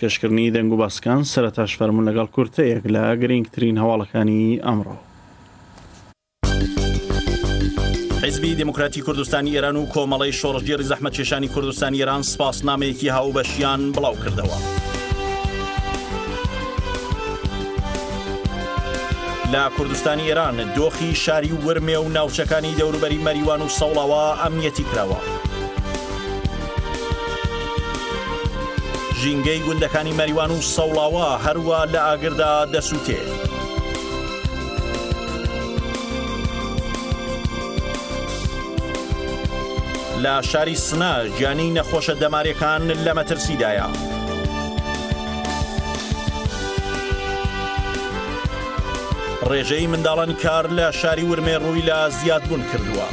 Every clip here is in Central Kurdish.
پێشکردنی دەنگ و باسکان سەرەتاش فەرمون لەگەڵ کورتەیەک لە گرنگترین هەواڵەکانی ئەمڕۆ. حزبی دموکراتی کوردستانی ئێران و کۆمەڵی شۆڕژگیری زەحمە کێشانی کوردستانی ئێران سپاس نامەیەکی هاوبەشیان بڵاو کردەوە. لە کوردستانی ئێران دۆخی شاری و ورمێ و ناوچەکانی دەوروبەری مەریوان و سەوڵەوە ئەمنیەتی کراوە. ژینگەی گوندەکانی مەریوان و سەوڵاوە هەروە لە ئاگردا دەسووتێ. لە شاری سنا گیانی نەخۆشە دەمارەکان لە مەترسیدایە. ڕێژەی منداڵان کار لە شاری ورمێ ڕووی لە زیادبوون کردووە.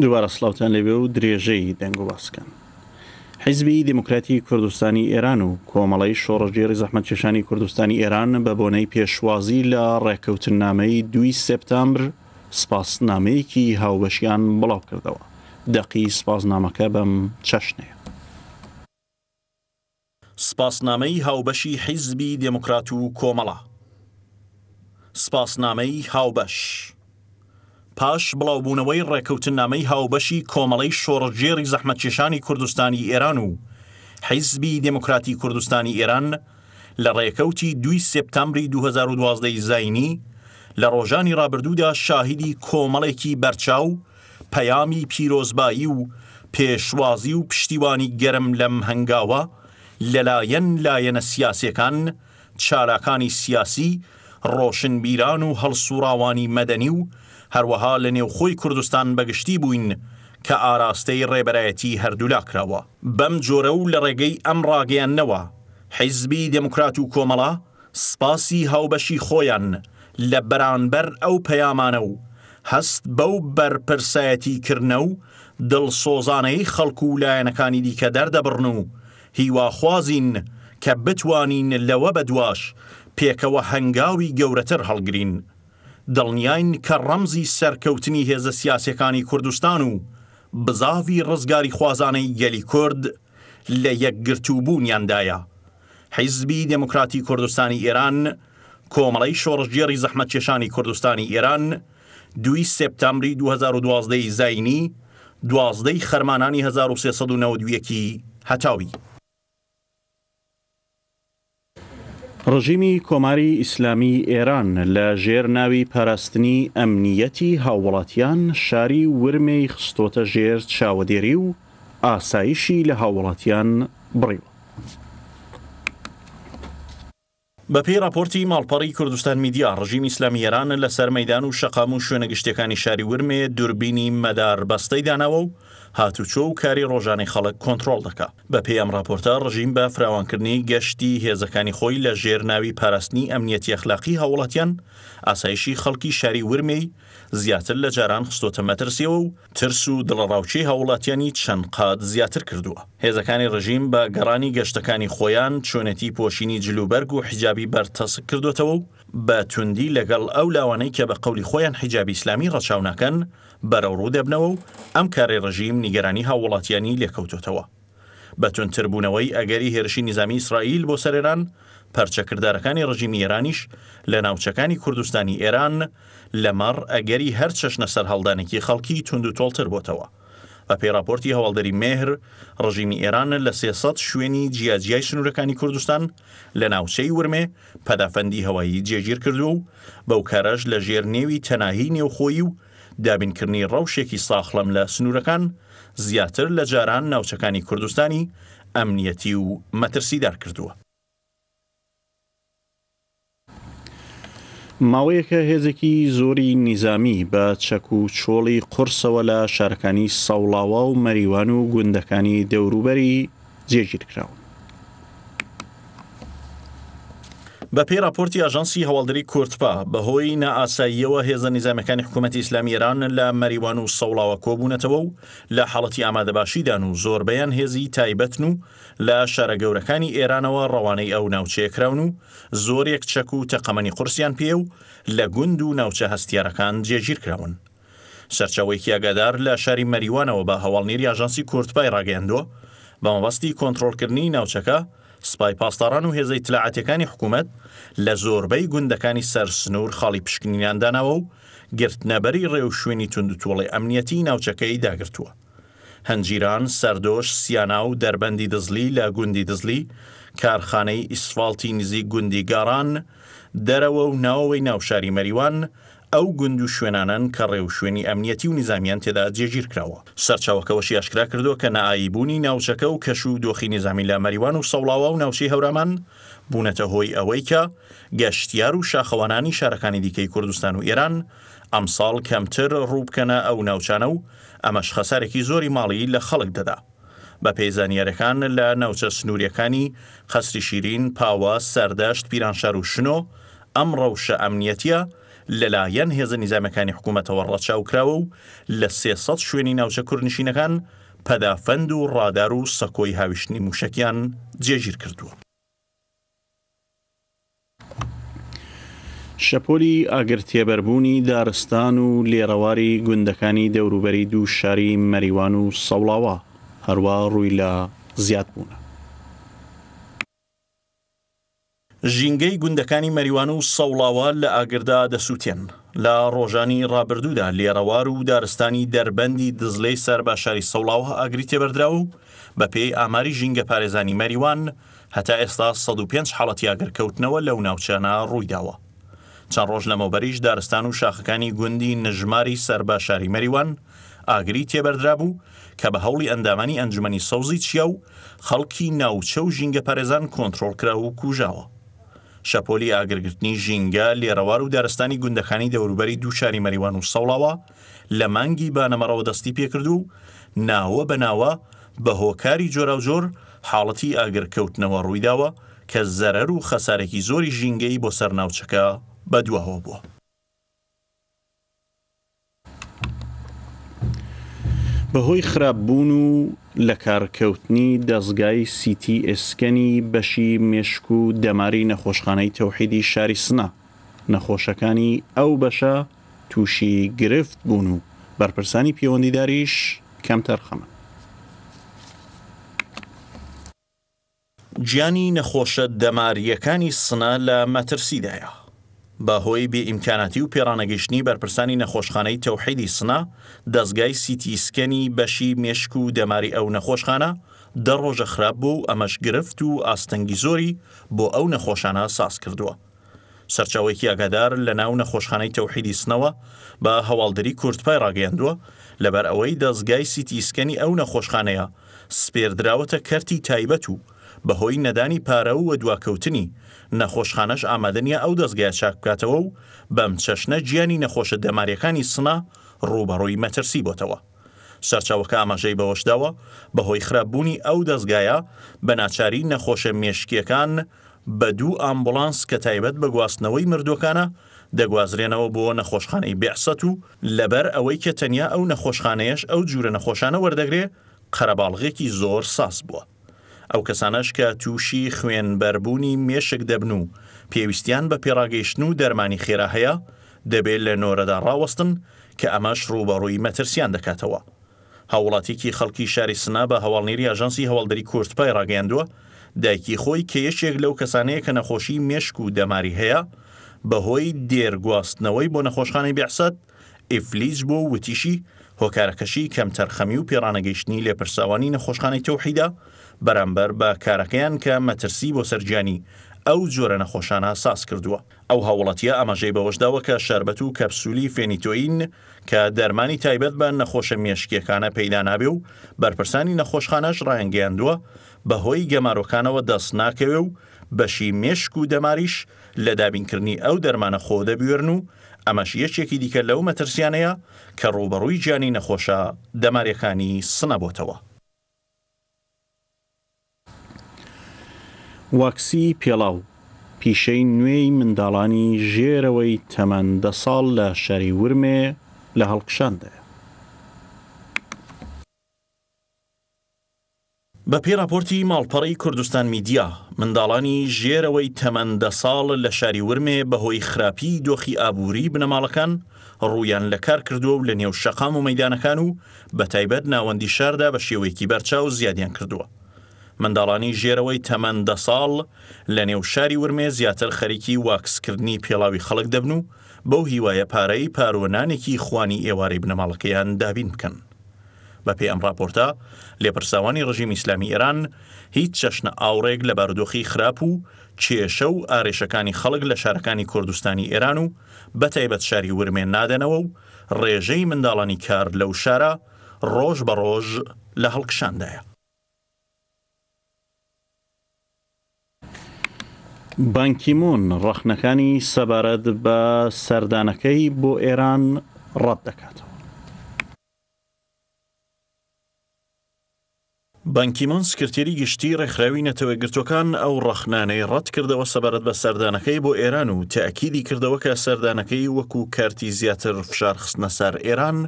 دووبارە سلااوان لەوێ و درێژەی دەنگ و باسکەن. حیزبی دموکراتی کوردستانی ئێران و کۆمەڵی شۆڕژێری زەحمە کێشانی کوردستانی ئێران بە بۆنەی پێشوازی لە ڕێککەوتن نامەی دوی سپتامبر سپاس نامەیەکی هاوبەشیان بڵاو کردەوە. دەقی سپاس نامەکە بەم چەشنەیە. سپاسنامەی هاوبەشی حیزبی دموکرات و کۆمەڵە. سپاسنامەی هاوبەش. پاش بڵاوبوونەوەی ڕێکەوتن نامەی هاوبەشی کۆمەڵەی شۆڕژێری زەحمەتکێشانی کوردستانی ئێران و حیزبی دموکراتی کوردستانی ئێران لە ڕێکەوتی دوی سپتامبری 2012 زینی لە ڕۆژانی رابرردوودا شاهدی کۆمەڵێکی بەرچاو پەیامی پیرۆزبایی و پێشوازی و پشتیوانی گەرم لەم هەنگاوە لەلایەن لایەنە سیاسەکان چالاکانی سیاسی ڕۆشنبیران و هەڵسوراوانی مەدەنی و هەروەها لە نێوخۆی کوردستان بەگشتی بووین کە ئاراستەی ڕێبەرایەتی هەردوولا کراوە بەم جۆرە و لە ڕێگەی ئەم ڕاگەیاننەوە حیزبی دموکرات و کۆمەڵا سپاسی هاوبەشی خۆیان لە بەرانبەر ئەو پەیامانە و هەست بەو بەرپرسایەتیکردنە و دڵسۆزانەی خەڵکو و لایەنەکانی دیکە دەردەبڕن و هیواخوازین کە بتوانین لەوە بەدواش پێکەوە هەنگاوی گەورەتر هەڵگرین دڵنیین کە ڕەمزی سەرکەوتنی هێزە سیاسەکانی کوردستان و بزاوی ڕزگاری خوازانەی گەلی کورد لە یەکگرتوبوونیاندایە. حیزبی دموکراتی کوردستانی ئێران، کۆمەڵی شۆڕژگێری زەحمە کێشانی کوردستانی ئێران، دوی سپتامبری 2012 زینی، دوازدەی خەرمانانی 1392 هەتاوی. ڕژیمی کۆماری ئیسلامی ئێران لە ژێر ناوی پاراستنی ئەمنیەتی هاوڵاتیان شاری ورمەی خستۆتە ژێر چاوەدێری و ئاسایشی لە هاوڵاتیان بڕیوە بەپی راپۆرتی ماڵپەڕی کوردستان میدیا ڕژیم ئیسلامی ئێرانە لە سەرمەدان و شەقام و شوێنە گشتەکانی شاری ورمێ دووربینی مەدار بەستەی داناوە و هاتوچۆ و کاری ڕۆژانی خەڵک کۆنتترۆل دەکا بە پێی ئەم راپۆرتە ڕژیم بە فراوانکردنی گەشتی هێزەکانی خۆی لە ژێرناوی پاراستنی ئەمنیەتی ئەخلاقی هاوڵاتیان ئاسایشی خەڵکی شاری ورمەی زیاتر لە جاران خستۆتە مەترسیەوە و ترس و دڵڕاوچی هاوڵاتیانی چەند قات زیاتر کردووە هێزەکانی ڕژیم بە گەڕانی گەشتەکانی خۆیان چۆنەتی پۆشینی جلوبەرگ و حیجابی بەرتەس کردوتەوە و بە توندی لەگەڵ ئەو لاوانەی کە بە قولی خۆیان حیجابی ئسلامی ڕەچاونەکەن بەرەوڕوو دەبنەوە و ئەم کارێ ڕژیم نیگەرانی هاوڵاتیانی لێکەوتوتەوە بەتونتربوونەوەی ئەگەری هێرشی نظامی ئیسرائیل بۆ سەرێران پەرچەکردارەکانی ڕژیم ئێرانیش لە ناوچەکانی کوردستانی ئێران لەمەڕ ئەگەری هەر چەشنە سەر هەڵدانێکی خەڵکی تونند و تۆڵتر بۆتەوە. بە پێراپۆرتی هەواڵدەری مێهر ڕژیمی ئێران لە سێسەد شوێنی جیاجیای سنوورەکانی کوردستان لە ناوچەی ورمێ پەدافەندی هەوایی جێگیر کردو و بەو کارەش لە ژێر نێوی تەناهی نێوخۆی و دابینکردنی ڕەوشێکی ساخڵم لە سنوورەکان زیاتر لە جاران ناوچەکانی کوردستانی ئەمنیەتی و مەترسیدار کردووە. ماوەیەکە هێزێکی زۆری نیزامی بە چەک و چۆڵی قرسەوە لە شارەکانی ساوڵاوە و مەریوان و گوندەکانی دەوروبەری جێگیر کراون بە پێی راپۆرتی ئاژانسی هەواڵدری کورتپا بەهۆی نائاساییەوە هێزە نظامەکانی حکوومەت ئیسلامیێران لە مەریوان و سەوڵاوە کۆبوونەتەوە و لە حاڵەتی ئامادەباشیدان و زۆربیان هێزی تایبەتن و لە شارە گەورەکانی ئێرانەوە ڕەوانەی ئەو ناوچەیەکراون و زۆرێک چەک و تەقەمەنی قرسیان پێ و لە گوند و ناوچە هەستیارەکان جێگیر کراون. سەرچاوەیەکی ئاگادار لە شاری مەریوانەوە بە هەواڵنیری ئاژانسی کورتپای ڕاگەندووە بە مەبەستی کۆنتترۆلکردنی ناوچەکە، سوپای پاسداران و هێزەی تلاعاتەکانی حکوومەت لە زۆربەی گوندەکانی سەر سنوور خاڵی پشکنیاندانەوە و گرتنەبەری ڕێوشوێنی تونندتوڵی ئەمنیەتی ناوچەکەی داگرتووە. هەنجیران سەردۆش سیانا و دەربەندی دزلی لە گوندی دزلی، کارخانەی ئیسفالتی نزی گوندی گاران، دەرەوە و ناوەوەی ناوشاری مەریوان، ئەو گوند و شوێنانان کە ڕێو شوێنی ئەمنیەتی و نظامیان تێدا جێگیر کراوە سەرچاوەکەەوەشی ئاشکرا کردووە کە نائیبوونی ناوچەکە و کەش و دۆخی نظامی لە مەریوان و سەوڵاوە و ناوچەی هەورامان بوونەتە هۆی ئەوەی کە گەشتیار و شاخەوانانی شارەکانی دیکەی کوردستان و ئێران ئەمساڵ کەمتر ڕووبکەنە ئەو ناوچانە و ئەمەش خەسارێکی زۆری ماڵی لە خەڵک دەدا. بە پێیزانیارەکان لە ناوچە سنووریەکانی خەسری شیرین پاوە سەردەشت پیرانشار و شنۆ ئەم ڕەوشە ئەمنیەتە لەلایەن هێزە نیزامەکانی حکوومەتەوە ڕەچاوکراوە و لە 300 شوێنی ناوچە کوورنشینەکان پەدافەند و ڕادار و سەکۆی هاویشتنی موشکیان جێژیر کردووە. شەپۆلی ئاگرتێبەربوونی دارستان و لێڕەواری گوندەکانی دەوروبەری دوو شاری مەریوان و سەوڵاوە هەروە ڕووی لە زیاد بوونە. ژینگەی گوندەکانی مەریوان و سەوڵاوە لە ئاگردا دەسووتێن لە ڕۆژانی ڕابردوودا لێرەوار و دارستانی دەربەندی دزلەی سەر باششاری سەوڵاوە ئاگری تێبەردرا و بە پێی ئاماری ژینگە پارێزانی مەریوان هەتا ئێستا 105 حڵەتی ئاگرکەوتنەوە لەو ناوچانە ڕوویداوە. چەند ڕۆژ لەمەوبەریش دارستان و شاخەکانی گوندی نژماری سەر باششاری مەریوان، ئاگری تێبەردرا بوو کە بە هەوڵی ئەندامانی ئەنجمەی سەوزی چیا و خەڵکی ناوچە و ژینگە پارێزان کۆنتترۆلکرا و کوژاوە. شەپۆلی ئاگرگرتنی ژینگە لێرەوار و دارستانی گوندەکانی دەوروبەری دوو شاری مەریوان و سەڵاوە لە مانگی بانەمەڕەوە دەستی پێکرد و ناوە بەناوە بە هۆکاری جۆرا و جۆر حاڵەتی ئاگرکەوتنەوە ڕوویداوە کە زەرەر و خەسارێکی زۆری ژینگەی بۆ سەرناوچەکە بەدووەهۆ بووە. بەهۆی خراپبوون و لە کارکەوتنی دەستگای سیتی ئسکەنی بەشی مێشک و دەماری نەخۆشخانەی تەوحیدی شاری سنا نەخۆشەکانی ئەو بەشە تووشی گرفت بوون و بەرپرسانی پەیوەندیداریش کەم تەرخەمە گیانی نەخۆشە دەماریەکانی سنا لە مەترسیدایە باهۆی بێئیمکاناتی و پێرانەگەشتنی بەرپرسانی نەخۆشخانەی تەوحیدی سنا دەستگای سیتیسکەنی بەشی مێشک و دەماری ئەو نەخۆشخانە دە ڕۆژە خراپ بوو ئەمەش گرفت و ئاستەنگی زۆری بۆ ئەو نەخۆشانە ساس کردووە. سەرچاوێکی ئاگادار لە ناو نەخۆشخانەی تەوحیدی سنەوە بە هەواڵدری کورتپای ڕاگەیاندووە لەبەر ئەوەی دەستگای سیتیسکەنی ئەو نەخۆشخانەیە سپێردراوەتە کەرتی تایبەت و بەهۆی نەدانی پارە و وە دواکەوتنی نەخۆشخانەش ئامادەنیە ئەو دەستگای چاک بکاتەوە و بەم چەشنە گیانی نەخۆشە دەماریەکانی سنا ڕوبەڕۆی مەترسی بۆتەوە. سەرچاوەکە ئاماژەی بەوەشداوە بەهۆی خراپبوونی ئەو دەستگایە بە ناچاری نەخۆشە مێشکیەکان بە دوو ئامبولانس کە تایبەت بە گواستنەوەی مردوەکانە دەگوازرێنەوە بۆ نەخۆشخانەی بێعسە و لەبەر ئەوەی کە تەنیا ئەو نەخۆشخانەیەش ئەو جوورە نەخۆشانە وەردەگرێ قەرەباڵغێکی زۆر ساس بووە. ئەو کەسانەش کە تووشی خوێنبەربوونی مێشک دەبن و پێویستیان بە پێراگەیشتن و دەرمانی خێرا هەیە دەبێت لە نۆرەدا ڕاوەستن کە ئەمەش ڕووبەڕووی مەترسیان دەکاتەوە. هاوڵاتیکی خەڵکی شاری سنا بە هەواڵنێری ئاژانسی هەواڵدەری کورتپای ڕاگەاندووە دایکی خۆی کێشێک لەو کەسانەیە کە نەخۆشی مێشک و دەماری هەیە بەهۆی دێرگواستنەوەی بۆ نەخۆشخانەی بەحسەت ئیفلیس بۆ وتیشی هۆکارەکەشی کەم تەرخەمی و پێڕانەگەیشتنی لێپرساوانی نەخۆشخانەی تەوحیدا بەرامبەر بە کارەکەیان کە مەترسی بۆ سەررجانی ئەو جۆرە نەخۆشانە ساس کردووە ئەو هاوڵەتیە ئەمەژەی بەوەشداوە کە شربەت و کەپسولی فێنیتۆین کە دەرمانی تایبەت بە نەخۆشە مێشکیەکانە پەیدا نابێ و بەرپرسانی نەخۆشخانەش ڕایەنگەیاندووە بەهۆی گەمارۆکانەوە دەست ناکەوێ و بەشی مێشک و دەماریش لە دابینکردنی ئەو دەرمانە خۆ دەبوێرن و ئەمەش یەکێکی دیکە لەو مەترسیانەیە کە ڕوبەڕووی جیانی نەخۆشە دەمارەکانی سنەبتەوە. واکسی پێڵاو پیشەی نوێی منداڵانی ژێرەوەی تەمەندە ساڵ لە شەری ورمێ لە هەڵقشاندە بە پێراپۆرتی ماڵپەڕی کوردستان میدیا منداڵانی ژێرەوەی تەمەندە ساڵ لە شاری ورمێ بەهۆی خراپی دۆخی ئابووری بنەماڵەکان ڕویان لە کار کردووە و لە نێو شەقام و مەدانەکان و بە تایبەت ناوەندی شاردا بە شێوەیەکی بەرچاو زیادیان کردووە منداڵانی ژێرەوەی تەمەەن دە ساڵ لە نێوشاری ورمێ زیاتر خەریکی واکسکردنی پێڵاوی خەڵک دەبن و بەو هیوایە پارەی پارۆنانێکی خوانی ئێوارەی بنەماڵەکەیان دابین بکەن. بە پێ ئەم راپۆرتە لێپرساوانی ڕژیم ئیسلامی ئێران هیچ چەشنە ئاوڕێک لە بارودۆخی خراپ و کێشە و ئارێشەکانی خەڵک لە شارەکانی کوردستانی ئێران و بە تایبەت شاری ورمێن نادەنەوە و ڕێژەی منداڵانی کار لەو شارە ڕۆژ بە ڕۆژ لە هەڵکشاندایە. بانکیمون ڕەخنەکانی سەبارەت بە سەردانەکەی بۆ ئێران ڕەت دەکاتەوە بانکیمون سکرتێری گشتی ڕێکخراوی نەتەوەگرتوەکان ئەو ڕەخنانەی ڕەت کردەوە سەبارەت بە سەردانەکەی بۆ ئێران و تاکیدی کردەوە کە سەردانەکەی وەکو کارتی زیاتر فشار خستنە سەر ئێران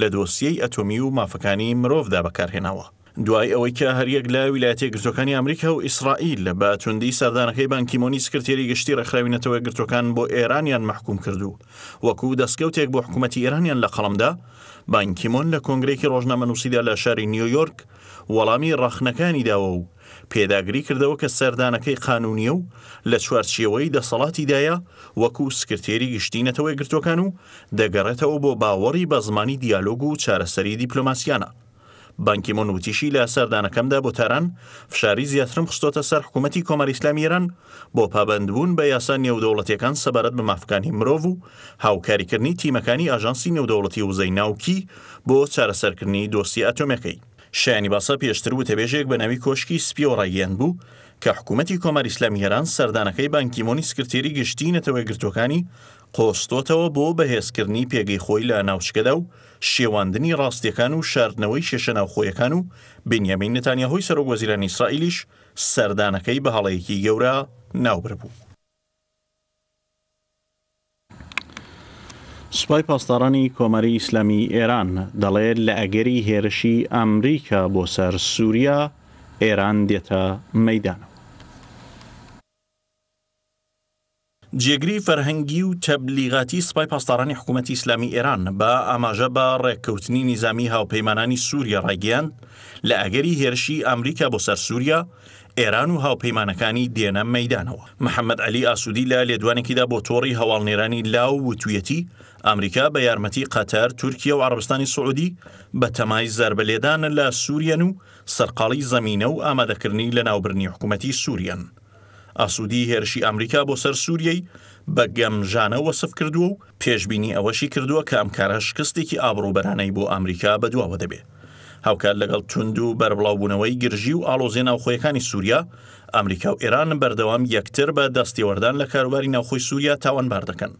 لە دۆسیەی ئەتۆمی و مافەکانی مرۆڤدا بەکارهێناوە دوای ئەوەی کە هەریەک لە ویلایەتە گرتوەکانی ئەمریکا و ئیسرائیل بە توندی سەردانەکەی بانکیمۆنی سکرێری گشتی ڕخراوینەتەوە گرتوەکان بۆ ئێرانیان محکوم کردو وەکوو دەستکەوتێک بۆ حکوومەتتی ئێرانیان لە قەڵمدا بانکیمۆن لە کۆنگرێکی ڕۆژنامە نووسیدا لە شاری نیویۆرک وەڵامی ڕخنەکانی داوە و پێداگری کردەوە کە سەردانەکەی قانونیە و لە چوارچیەوەی دەسەڵاتیدایە وەکو سکرێری گشتینەتەوەی گرتوەکان و دەگەڕێتەوە بۆ باوەڕی بە زمانی دیالۆگ و چارەسەری دیپلۆماسیانە بانکیمون وتیشی لە سەردانەکەمدا بۆ تاران فشاری زیاترم خستۆتە سەر حکوومەتتی کۆمەری ئسلامیێران بە پابندبوون بە یاسان نێودەوڵەتیەکان سەبارەت بە مافکانی مرۆڤ و هاوکاریکردنی تیمەکانی ئاژانسی نێودەوڵەتی وزەی ناوکی بۆ چارەسەرکردنی دۆسی ئەتۆمەکەی شایانی باسە پێشتر و تەبێژێک بە ناوی کۆشکی سپیۆڕاییان بوو کە حکوومەتتی کۆماری ئسلامی هێران سەردانەکەی بانکیمۆنی سکرتێری گشتی نەتەوەی گرتوەکانی قۆستۆتەوە بۆ بەهێزکردنی پێگەی خۆی لە ناوچکەدا و شێواندنی ڕاستیەکان و شاردنەوەی شێشە ناوخۆیەکان و بنیامین نتانیاهۆی سەرۆگۆزیران ئیسرائیلیش سەردانەکەی بە هەڵەیەکی گەورە ناوبەر بوو. سوپای پاسدارانی کۆمەری ئیسلامی ئێران دەڵێت لە ئەگەری هێرشی ئەمریکا بۆ سەر سووریا ئێران دێتە مەدانەوە. جێگری فەرهەنگی و تەبلیغاتی سپای پاسدارانی حکوومەتی ئیسلامی ئێران بە ئاماژە بە ڕێککەوتنی نظامی هاوپەیمانانی سووریا ڕێگەیان لە ئەگەری هێرشی ئەمریکا بۆ سەر سووریا ئێران و هاوپەیمانەکانی دێنە مەدانەوە محەممەد علی ئاسوودی لە لێدوانێکیدا بۆ تۆڕی هەواڵنێرانی لاو وتویەتی ئەمریکا بە یارمەتی قەتەر تورکیا و عربستانی سعودی بە تەمای زربەلێدان لە سوورەن و سەرقاڵی زمینە و ئامادەکردنی لە ناوبرنی حکوومەتی سوورەن. ئاسوودی هێرشی ئەمریکا بۆ سەر سووریەی بە گەمژانە وەسف کردووە و پێشببینی ئەوەشی کردووە کە ئەمکارە شکستێکی ئابرۆبەرانەی بۆ ئەمریکا بەدواوە دەبێت. هاوکار لەگەڵ تونند و بەربڵاوبوونەوەی گرژی و ئالۆزیێ ناوخۆیەکانی سووریا، ئەمریکا و ئێران بەردەوام یەکتر بە دەستیوەردان لە کاروباری ناوخۆی سووریا تاوانبار دەکەن.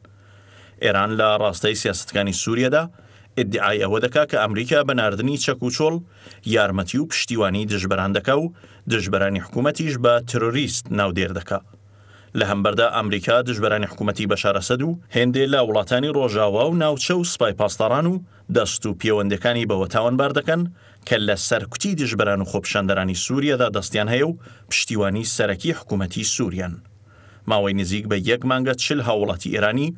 ئێران لە ڕاستەی سیاستەکانی سووریەدا، ئدعای ئەوە دەکا کە ئەمریکا بە نردنی چەک و چۆڵ یارمەتی و پشتیوانی دژبەران دەکە و دژبەرانی حکوومەتیش بە تەرۆریست ناودێر دەکا. لە هەمبەردا ئەمریکا دژبەرانی حکوومەتی بەشارەسەد و هێندێ لە وڵاتانی ڕۆژاوا و ناوچە و سوپای پاسداران و دەست و پەیوەندەکانی بەوە تاوانبار دەکەن کە لە سەرکوتی دژبەران و خۆپشاندەرانی سووریەدا دەستیان هەیە و پشتیوانی سەرەکی حکوومەتی سووریان. ماوەی نزیک بە یەک مانگە چل هاوڵاتی ئێرانی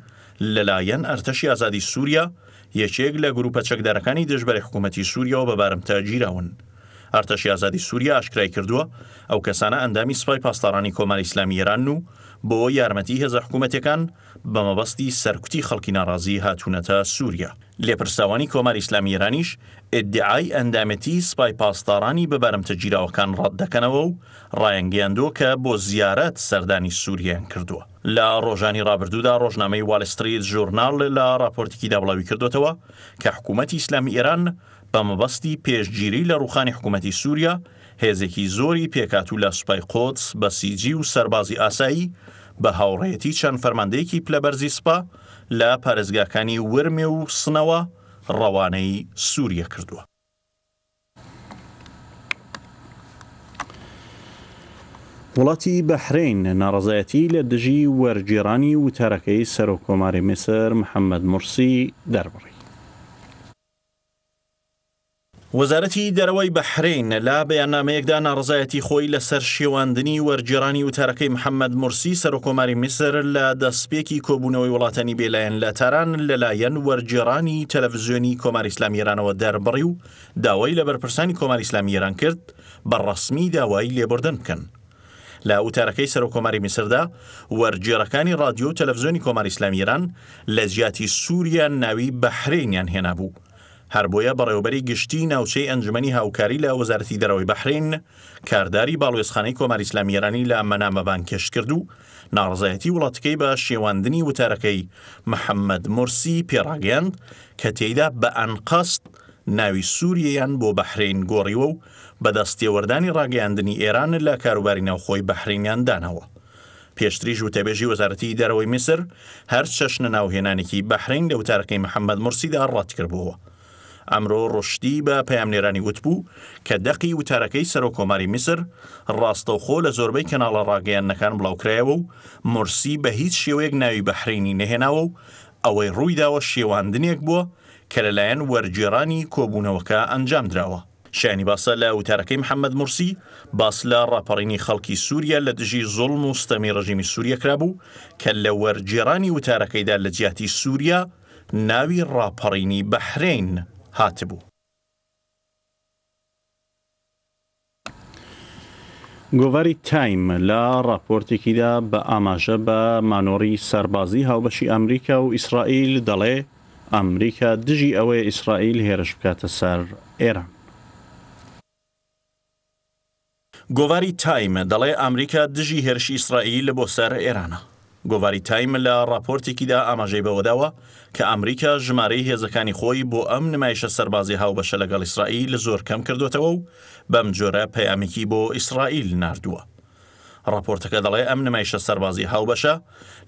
لەلایەن ئەرتەشی ئازادی سووریا یەکێک لە گروپە چەکدارەکانی دژبەری حکوومەتی سووریەوە بەبارم تاگیراون. ئارتەشی ئازادی سووریا ئاشکرای کردووە ئەو کەسانە ئەندامی سوپای پاسدارانی کۆماری ئسلامی ئێران و بۆ یارمەتی هێزە حکوومەتەکان بە مەبەستی سەرکوتی خەڵکی ناڕازی هاتوونەتە سووریا لێپرساوانی کۆماری ئسلامی ئێرانیش ئدعای ئەندامەتی سپای پاسدارانی بەبارمتە گیرراوەکان ڕەت دەکەنەوە و ڕایەنگەیاندۆ کە بۆ زیارەت سەردانی سووریان کردووە لە ڕۆژانی ڕابردوودا ڕۆژنامەی والستریت ژورنال لە راپۆرتێکی دابڵاوی کردوتەوە کە حکوومەتی ئیسلامی ئێران بەمەبەستی پێشگیری لە ڕوخانی حکوومەتی سووریا هێزێکی زۆری پێکات و لە سوپای قۆتس بە سیجی و سەربازی ئاسایی بە هاوڕێتی چەند فەرماندەیەکی پلەبەرزی سپا لە پارێزگاکانی ورمێ و سنەوە ڕەوانەی سووریە کردووە. وڵاتی بەحرین ناڕزایەتی لە دژی وەرگێرانی وتارەکەی سەرۆکۆماری مسەر محەممەد مرسی دەربڕی. وەزارەتی دەرەوەی بەحرین لا بەیانامەیەکدا ناڕزایەتی خۆی لەسەر شێواندنی وەرجێرانی وتارەکەی محەممەد مرسی سەرۆکۆماری میسر لە دەستپێکی کۆبوونەوەی وڵاتانی بێلایەن لە تاران لەلایەن وەرجێرانی تەلەڤزیۆنی کۆماری ئسلامیێرانەوە دەربڕی و داوای لە بەرپرسانی کۆماری ئسلامیێران کرد بەڕسمی داوای لێبوردن بکەن. لە ئوتارەکەی سەرۆکۆماری میسردا وەرجێرەکانی رادیۆ تەلەڤزیۆنی کۆماری ئسلامیران لە زیاتی سووریا ناوی بەحرینیان هێنا بوو هەر بۆیە بەڕێوبەری گشتی ناوچەی ئەنجمەنی هاوکاری لە وەزارەتی دەرەوەی بەحرین کارداری باڵێزخانەی کۆماری ئسلامیێرانی لە مەنامەبان کشت کرد و ناڕزایەتی وڵاتەکەی بە شێواندنی وتارەکەی محەممەد مرسی پێڕاگەاند کە تێیدا بە ئەنقەست ناوی سووریەیان بۆ بەحرین گۆڕیوە و بەدەستێوەردانی ڕاگەاندنی ئێران لە کاروباری ناوخۆی بەحرینیان دانەوە. پێشتریژ و تەبێژی وەزارەتی دەرەوەی میسر هەر چەشنە ناوهێنانێکی بەحرین لە وتارەکەی محەممەد مرسیدا ڕات کردبووە. ئەمڕۆ ڕشتی بە پامنێرانی وتبوو کە دەقی وتارەکەی سەرۆکۆماری میسر ڕاستەوخۆ لە زۆربەی کەناڵە ڕاگەیانەکان بڵاوکرایەوە و مرسی بە هیچ شێوەیەک ناوی بەحرینی نەهێناوە و ئەوەی ڕوویداوە شێواندنێک بووە کە لەلایەن وەرگێرانی کۆبوونەوەکە ئەنجام درراوە. شانی باسە لە وتارەکەی محەممەد مرسی باس لە ڕاپەڕینی خەڵکی سووریا لە دژی زۆڵم و ستەمی ڕژیمی سووریەکرا بوو کە لە وەرجێرانی وتارەکەیدا لە جیاتی سووریا ناوی ڕاپەڕینی بەحرین هاتبوو. گۆڤاری تایم لە راپۆرتێکیدا بە ئاماژە بە مانۆری سەربازی هاوبەشی ئەمریکا و ئیسرائیل دەڵێ ئەمریکا دژی ئەوەی ئیسرائیل هێرش بکاتە سەر ئێران. گۆواری تایم دەڵێ ئەمریکا دژی هێرشی ئیسرائیل لە بۆ سەر ئێرانە. گۆواری تایم لە راپۆرتێکیدا ئاماژەی بەوەداوە کە ئەمریکا ژمارەی هێزەکانی خۆی بۆ ئەم نمایشە سەربازی هاوبەشە لەگەڵ ئیسرائیل زۆر کەم کردوتەوە و بەم جۆرە پەیامێکی بۆ ئیسرائیل نردووە. راپۆرتەکە دەڵێ ئەم نمایشە سەربازی هاوبەشە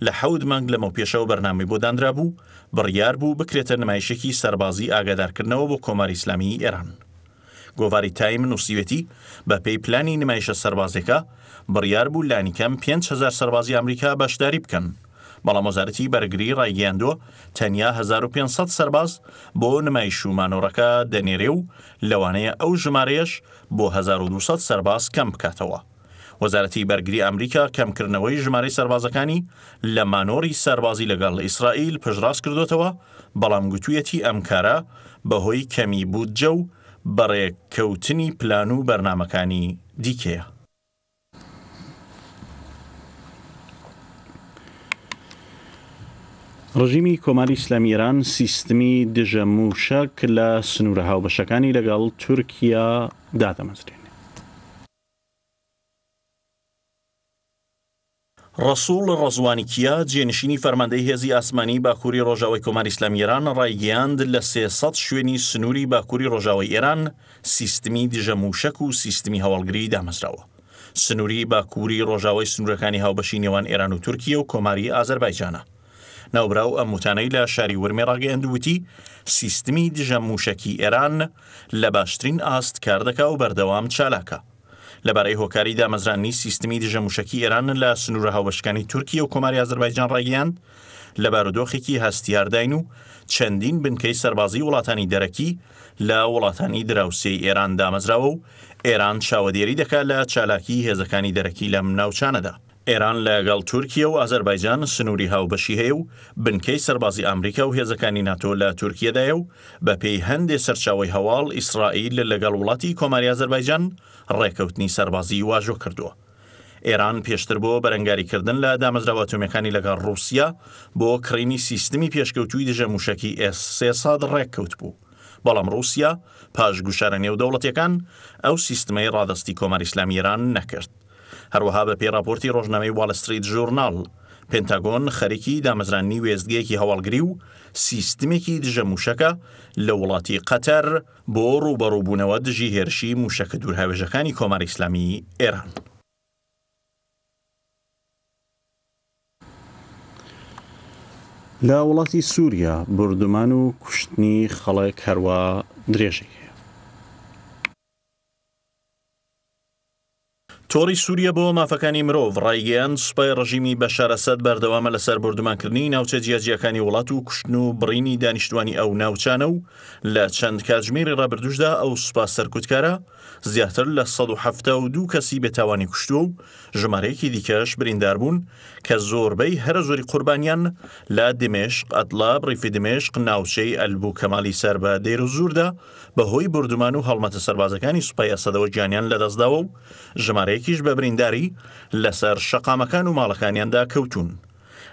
لە حەود مەنگ لەمەو پێشەوە بەرنامی بۆ دانرا بوو بڕیار بوو بکرێتە نمایشێکی سەربازی ئاگادارکردنەوە بۆ کۆماری ئسلامی ئێران. گۆواری تایم نووسیوێتی بە پێی پلانی نمایشە سەربازێکە بڕیار بوو لانیکەم 500 سەربازی ئەمریکا بەشداری بکەن. بەڵام وەزارەتی بەرگری ڕایگەاندۆ تەنیا 1500 سەرباز بۆ نمای شومانۆڕەکە دەنێرێ و لەوانەیە ئەو ژمارەیەش بۆ 1200 سەرباز کەم بکاتەوە. وەزارەتی بەرگری ئەمریکا کەمکردنەوەی ژمارەی سەربازەکانی لە مانۆری سەربازی لەگەڵ لە ئیسرائیل پژڕاست کردوتەوە بەڵام گوتوویەتی ئەمکارە بەهۆی کەمی بودجە و بەڕێککەوتنی پلان و بەرنمەکانی دیکەیە. ڕژیمی کۆماری ئسلامیران سیستمی دژە موشک لە سنوورە هاوبەشەکانی لەگەڵ تورکیا دادەمەزرێن. ڕسوول ڕزوانیکیا جێنشینی فەرمەندەی هێزی ئاسمانی باکووری ڕۆژاوی کۆماری ئسلامیێران ڕایگەاند لە سێسەد شوێنی سنووری باکووری ڕۆژاوی ئێران سیستمی دژەموشک و سیستمی هەوڵگری دامەزراوە. سنووری باکووری ڕۆژاوی سنوورەکانی هاوبەشی نێوان ئێران و تورکیە و کۆماری ئازربایجانە. ناوبراو ئەم موتانەی لە شاری ورمێ ڕاگەیاندوتی سیستمی دژە موشکی ئێران لە باشترین ئاست کاردەکە و بەردەوام چالاکە. لەبارەی هۆکاری دامەزرانی سیستمی دژە موشکی ئێرانن لە سنوورە هاوبشکانی تورکیە و کۆماری ئازربایجان ڕاگەیاند لە بارودۆخێکی هەستیارداین و چەندین بنکەی سەربازی وڵاتانی دەرەکی لە وڵاتانی دراوسی ئێران دامەزراوە و ئێران چاوەدێری دەکات لە چالاکی هێزەکانی دەرەکی لەم ناوچانەدا. ئێران لەگەڵ تورکیا و ئازەربایجان سنووری هاوبەشی هەیە و بنکەی سەربازی ئامریکا و هێزەکانی ناتۆ لە تورکیەدایە و بە پێی هەندێ سەرچاوی هەواڵ ئیسرائیل لەگەڵ وڵاتی کۆماری ئازەربایجان ڕێکەوتنی سەربازی واژۆ کردووە. ئێران پێشتر بۆ بەرەنگاریکردن لە دامەزراواتۆمەکانی لەگەڵ رووسیا بۆ کڕینی سیستمی پێشکەوتوی دژە موشکی ئسساد ڕێککەوت بوو. بەڵام رووسیا پاش گوشارە نێو دەوڵەتەکان ئەو سیستمەی ڕادستی کۆماری ئسلامیران نەکرد. هەروەها بە پێراپۆرتی ڕۆژنامەی والستریت ژورنال پێنتاگۆن خەرەکی دامەزرانی وێستگەیەکی هەواڵگری و سیستمێکی دژە موشەکە لە وڵاتی قەتەر بۆ ڕوبەڕووبوونەوە دژی هێرشی موشەکە دوورهاوێژەکانی کۆماری ئسلامی ئێران. لە وڵاتی سووریا بردومان و کوشتنی خەڵک هەروە درێژێک. تۆری سووریە بۆ مافەکانی مرۆڤ ڕایگەیان سوپای ڕژیمی بە شارەسەد بەردەوامە لەسەر بردومانکردنی ناوچە جیاجیەکانی وڵات و کوشتن و برینی دانیشتوانی ئەو ناوچانە و لە چەند کاتژمێری ڕابردوشدا ئەو سوپاس سەرکوتکارە زیاتر لە 1970 کەسی بێتاوانی کوشتووە و ژمارەیەکی دیکەش بریندار بوون کە زۆربەی هەرە زۆری قوربانیان لا دمێشق ئەتلاب ڕیفی دمێشق ناوچەی ئەلبوو کەمالی سەر بە دێر و زووردا بەهۆی بردومان و هەڵمەتە سەربازەکانی سوپای ئەسەدەوە گیانیان لەدەستداوە و ژمارەیەکیش بە برینداری لەسەر شەقامەکان و ماڵەکانیاندا کەوتون.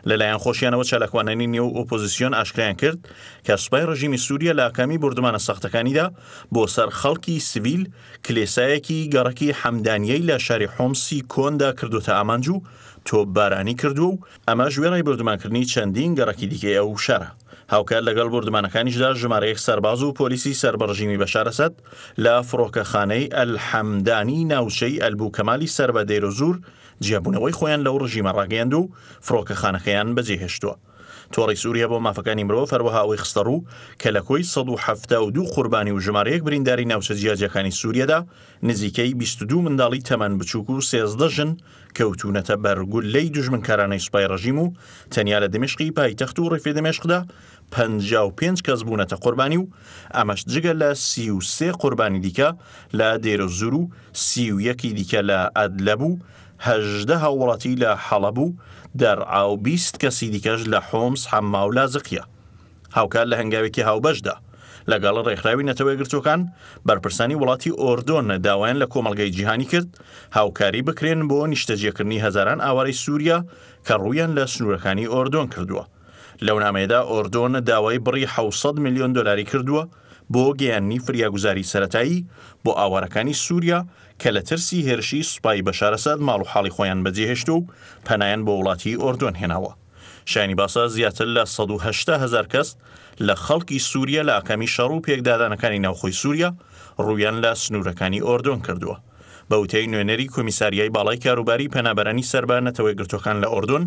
لەلایەن خۆشیانەوە چالکوانانی نێو ئۆپۆزیسیۆن ئاشکیان کرد کە سوپای ڕژیمی سووریە لاکامی بردمانە سەختەکانیدا بۆ سەر خەڵکی سیویل کلێسایەکی گەڕکی حەمدانیەی لە شاری حۆمسی کۆندا کردوتە ئامانج و تۆببارانی کردووە و ئەمە ژێڕی بردمانکردنی چەندین گەڕکی دیکە ئەو شەرە. هاوکار لەگەڵ بردمانەکانیشدا ژمارەیەک سەرباز و پۆلیسی سربەڕژیمی بەشارەسەد لە فڕۆکەخانەی ئەلحەمدانی ناوچەی ئەلبوو کەمالی سەر بە دەیرۆزور جیاببوونەوەی خۆیان لەو ڕژیمە ڕاگەیاند و فڕۆکە خانەکەیان بەجێ هێشتووە. تۆڕی سووریا بۆ مافەکانی مرۆ فەرەوەها ئەوی خستە ڕوو کە لە کۆی 1970 قوربانی و ژمارەیەک برینداری ناوچە جیاجەکانی سووریەدا نزیکەی 22 منداڵی تەمەەن بچووک و سێزدەژن کەوتونەتە بەرگول لی دژمنکارانەی سوپای ڕژیم و تەنیا لە دمشقی پایتەخت و ڕێفێ دەمێشقدا 55 کەس بوونەتە قوربانی و ئەمەش جگە لە سی3 قوربانی دیکە لە دێرە زور و سی1ەکی دیکە لە ئەدلەبوو هەژدە هەوڵەتی لە حەڵەبوو دەرعاو بیست کەسی دیکەش لە حۆمس حەمما و لازقیە هاوکار لە هەنگاوێکی هاوبەشدا لەگەڵ ڕێکخراوی نەتەوەی گرتوەکان بەرپرسانی وڵاتی ئۆردۆن داوایان لە کۆمەلگەی جیهانی کرد هاوکاری بکرێن بۆ نیشتەجێکردنی هەزاران ئاوارەی سووریا کە ڕویان لە سنوورەکانی ئۆردۆن کردووە لەو نامێدا ئۆردۆن داوای بڕی 600 میلیۆن دلاری کردووە بۆ گەیاننی فریاگوزاری سەتایی بۆ ئاوارەکانی سووریا کە لە ترسی هێرشی سوپای بەشارەسەد ماڵ و حاڵی خۆیان بەجێهێشت و پەنایەن بۆ وڵاتی ئۆردۆن هێناوە. شانی باسا زیاتر لە 1970 هزار کەس لە خەڵکی سووریا لە ئاکامی شەڕ و پێکدادانەکانی ناوخۆی سووریا ڕویان لە سنوورەکانی ئۆردۆن کردووە. بەوتەی نوێنەری کۆمیساریای باڵای کاروباری پەنابەرانی سربانەتەوەی گرتوەکان لە ئۆردۆن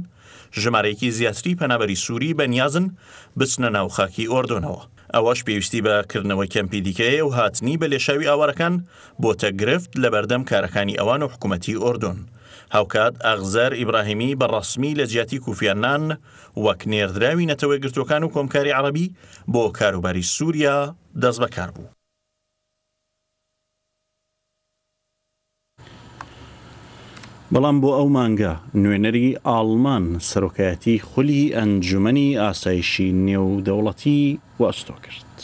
ژمارەیەکی زیاتری پەنابەری سووری بەنیازن بچنە ناوخاکی ئۆردۆنەوە. ئەوەش پێویستی بەکردنەوەی کەمپی دیکەیە و هاتنی بە لێشاوی ئاوارەکان بۆتە گرفت لە بەردەم کارەکانی ئەوان و حکوومەتتی ئۆردون. هاوکات ئاغزەر ئیبراهیمی بەڕسمی لە جیاتی کوفیانان وەک نێردراوی نەتەوەی گرتوەکان و کۆمکاری عربی بۆ کاروباری سووریا دەست بەکار بوو. بەڵام بۆ ئەو مانگە نوێنەری ئاڵمان سەرۆکایەتی خولی ئەنجومی ئاسایشی نێودەوڵەتی وەستۆ کرد.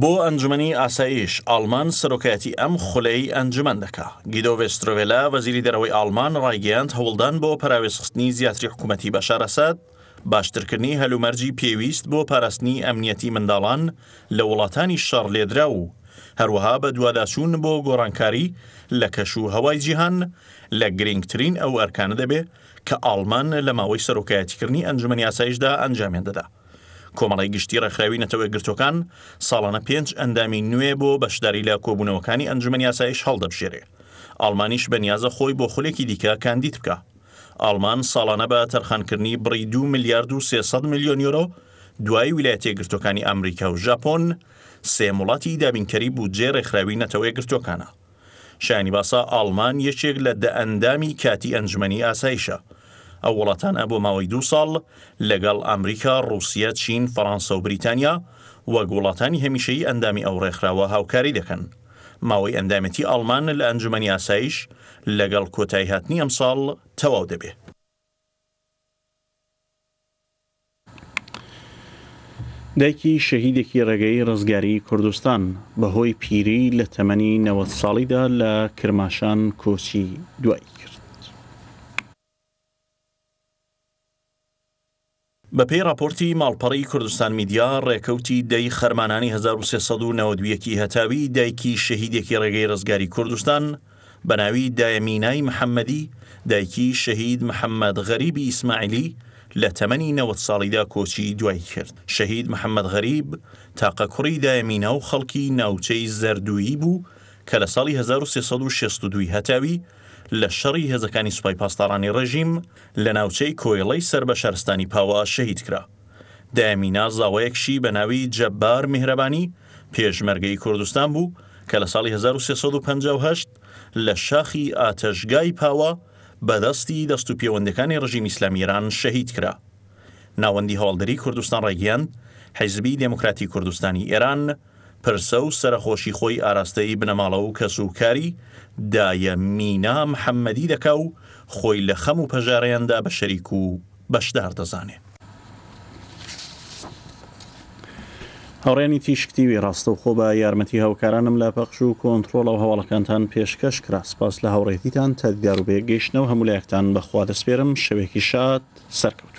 بۆ ئەنجومی ئاساییش ئالمان سەرۆکایەتی ئەم خولەی ئەنجمەند دەکا گیدۆ ڤێسترۆڤێلا وەزیری دەرەوەی ئالمان ڕایگەیاند هەوڵدان بۆ پراوێستخستنی زیاتری حکوومەتی بەشارەسەد باشترکردنی هەلومەرجی پێویست بۆ پاراستنی ئەمنیەتی منداڵان لە وڵاتانی شەڕ لێدرا و هەروەها بە دوواداچوون بۆ گۆڕانکاری لە کەش و هەوای جیهان لە گرنگترین ئەو ئەرکانە دەبێ کە ئالمان لە ماوەی سەرۆکایەتیکردنی ئەنجمەن یاسایشدا ئەنجامیان دەدا. کۆمەڵی گشتی ڕێکخراوینەتەوە گرتوەکان ساڵانە پێنج ئەندامی نوێ بۆ بەشداری لە کۆبوونەوەکانی ئەنجمەن یاسایش هەڵدەبژێرێ. ئالمانیش بەنیازە خۆی بۆ خولێکی دیکە کاندید بکە. ئالمان ساڵانە بە تەرخانکردنی بڕی دو میلیارد و 300 میلیۆن یورۆ دوای ویلایەتێ گرتوەکانی ئەمریکا و ژاپۆن سێموڵاتی دابینکەری بوو جێ ڕێکخراوی نەتەوەی گرتوەکانە. شانی باسا ئالمان یەکێک لە دەئەندامی کاتی ئەنجمەنی ئاسایشە. ئەو وڵاتان ئەبوو ماوەی دو ساڵ لەگەڵ ئەمریکا، رووسیا، چین، فەرانسا و بریتانیا وە گوڵاتانی هەمیشەی ئەندامی ئەو ڕێکخراوە هاوکاری دەکەن. ماوەی ئەندامەتی ئالمان لە ئەنجمەنی ئاسایش لەگەڵ کۆتایی هاتنی ئەمساڵ تەواو دەبێت. دایکی شەهیدێکی ڕێگەی ڕزگاری کوردستان بەهۆی پیری لە تەمەنی 90 ساڵیدا لە کرماشان کۆچی دوایی کرد. بەپی راپۆرتی ماڵپەڕی کوردستان میدیا ڕێکەوتی دەی خەرمانانی 1992 هەتاوی دایکی شەهیدێکی ڕێگەی ڕزگاری کوردستان بەناوی دایەمینای محەممەدی دایکی شەهید محەممەد غەریبی ئیسماعیلی لە تەمەنی نەوەت ساڵیدا کۆچی دوای کرد شەهید محەممەد غەریب تاقە کوڕی دایمینە و خەڵکی ناوچەی زەردویی بوو کە لە ساڵی 1962 هەتاوی لە شەڕی هێزەکانی سوپای پاسدارانی ڕژیم لە ناوچەی کۆیڵەی سەر بە شارستانی پاوا شەهید کرا دایمینا زاوایەکشی بە ناوی جەبار میهرەبانی پێشمەرگەی کوردستان بوو کە لە ساڵی 1950 لە شاخی ئاتەژگای پاوە بەدەستی دەست و پەیوەندەکانی ڕژیم ئیسلامیران شەهید کرا. ناوەندی هەڵدەری کوردستان ڕێگەیان حیزبی دموکراتی کوردستانی ئێران پرسە و سەرخۆشی خۆی ئاراستەی بنەماڵە و کەسوکاری دایە مینام حەممەدی دەکا و خۆی لە خەم و پەژارەیاندا بە شەریک و بەشدار دەزانێت. هەڕێنی تیشکتیوی ڕاستەوخۆ بە یارمەتی هاوکارانم لە پەخش و کۆنتترۆل و هەواڵەکانتان پێشکەش کرا سپاس لە هاوڕێتیتان تەدگار و بێگەیشتنەوە هەمولایەکتان بەخوا دەسپێرم شەوێکی شاد سەرکەوت